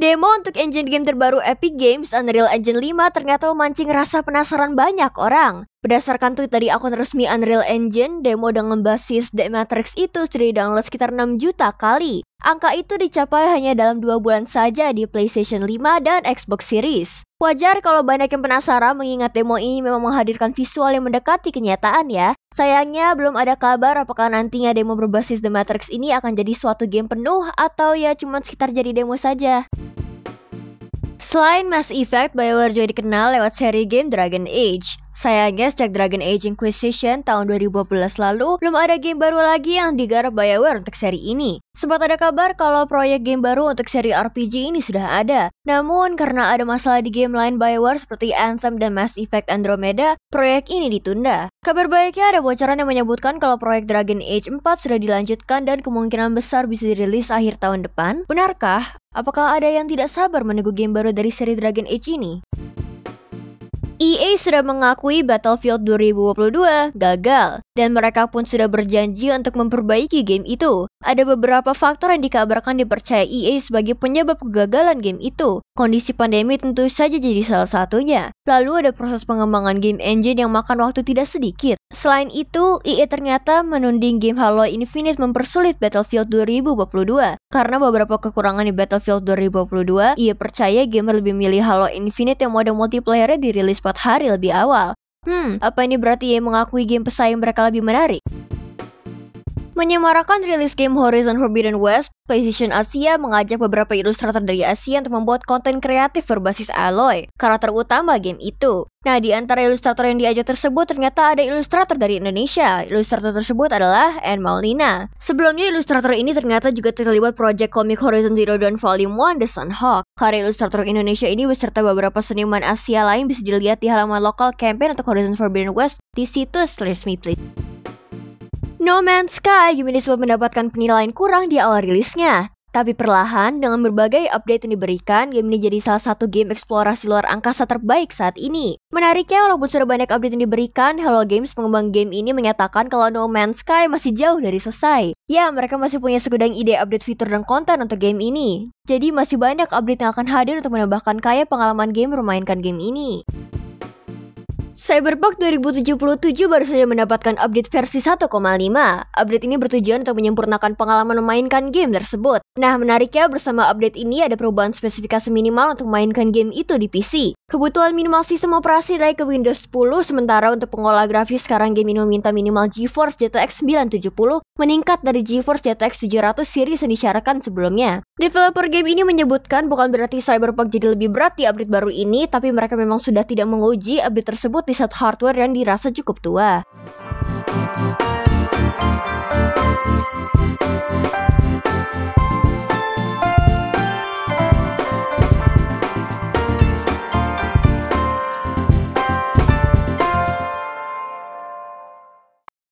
Demo untuk engine game terbaru Epic Games Unreal Engine 5 ternyata memancing rasa penasaran banyak orang. Berdasarkan tweet dari akun resmi Unreal Engine, demo dengan basis The Matrix itu sudah di didownload sekitar 6 juta kali. Angka itu dicapai hanya dalam dua bulan saja di PlayStation 5 dan Xbox Series. Wajar kalau banyak yang penasaran mengingat demo ini memang menghadirkan visual yang mendekati kenyataan ya. Sayangnya belum ada kabar apakah nantinya demo berbasis The Matrix ini akan jadi suatu game penuh atau ya cuma sekitar jadi demo saja. Selain Mass Effect, BioWare juga dikenal lewat seri game Dragon Age. Sayangnya sejak Dragon Age Inquisition tahun 2012 lalu, belum ada game baru lagi yang digarap BioWare untuk seri ini. Sempat ada kabar kalau proyek game baru untuk seri RPG ini sudah ada. Namun, karena ada masalah di game lain BioWare seperti Anthem dan Mass Effect Andromeda, proyek ini ditunda. Kabar baiknya ada bocoran yang menyebutkan kalau proyek Dragon Age 4 sudah dilanjutkan dan kemungkinan besar bisa dirilis akhir tahun depan. Benarkah? Apakah ada yang tidak sabar menunggu game baru dari seri Dragon Age ini? EA sudah mengakui Battlefield 2022 gagal, dan mereka pun sudah berjanji untuk memperbaiki game itu. Ada beberapa faktor yang dikabarkan dipercaya EA sebagai penyebab kegagalan game itu. Kondisi pandemi tentu saja jadi salah satunya. Lalu ada proses pengembangan game engine yang makan waktu tidak sedikit. Selain itu, EA ternyata menunding game Halo Infinite mempersulit Battlefield 2022. Karena beberapa kekurangan di Battlefield 2022, ia percaya gamer lebih milih Halo Infinite yang mode multiplayernya dirilis 4 hari lebih awal. Hmm, apa ini berarti ia mengakui game pesaing mereka lebih menarik? Menyemarakan rilis game Horizon Forbidden West, PlayStation Asia mengajak beberapa ilustrator dari Asia untuk membuat konten kreatif berbasis Aloy, karakter utama game itu. Nah, di antara ilustrator yang diajak tersebut ternyata ada ilustrator dari Indonesia. Ilustrator tersebut adalah Anne Maulina. Sebelumnya, ilustrator ini ternyata juga terlibat proyek komik Horizon Zero Dawn Volume 1 The Sunhawk. Karya ilustrator Indonesia ini beserta beberapa seniman Asia lain bisa dilihat di halaman lokal campaign untuk Horizon Forbidden West di situs resmi PlayStation. No Man's Sky game ini sempat mendapatkan penilaian kurang di awal rilisnya. Tapi perlahan, dengan berbagai update yang diberikan, game ini jadi salah satu game eksplorasi luar angkasa terbaik saat ini. Menariknya, walaupun sudah banyak update yang diberikan, Hello Games, pengembang game ini menyatakan kalau No Man's Sky masih jauh dari selesai. Ya, mereka masih punya segudang ide update fitur dan konten untuk game ini. Jadi masih banyak update yang akan hadir untuk menambahkan kaya pengalaman game memainkan game ini. Cyberpunk 2077 baru saja mendapatkan update versi 1,5. Update ini bertujuan untuk menyempurnakan pengalaman memainkan game tersebut. Nah, menariknya bersama update ini ada perubahan spesifikasi minimal untuk memainkan game itu di PC. Kebutuhan minimal sistem operasi naik ke Windows 10, sementara untuk pengolah grafis sekarang game ini meminta minimal GeForce GTX 970 meningkat dari GeForce GTX 700 series yang disyaratkan sebelumnya. Developer game ini menyebutkan bukan berarti Cyberpunk jadi lebih berat di update baru ini, tapi mereka memang sudah tidak menguji update tersebut di set hardware yang dirasa cukup tua.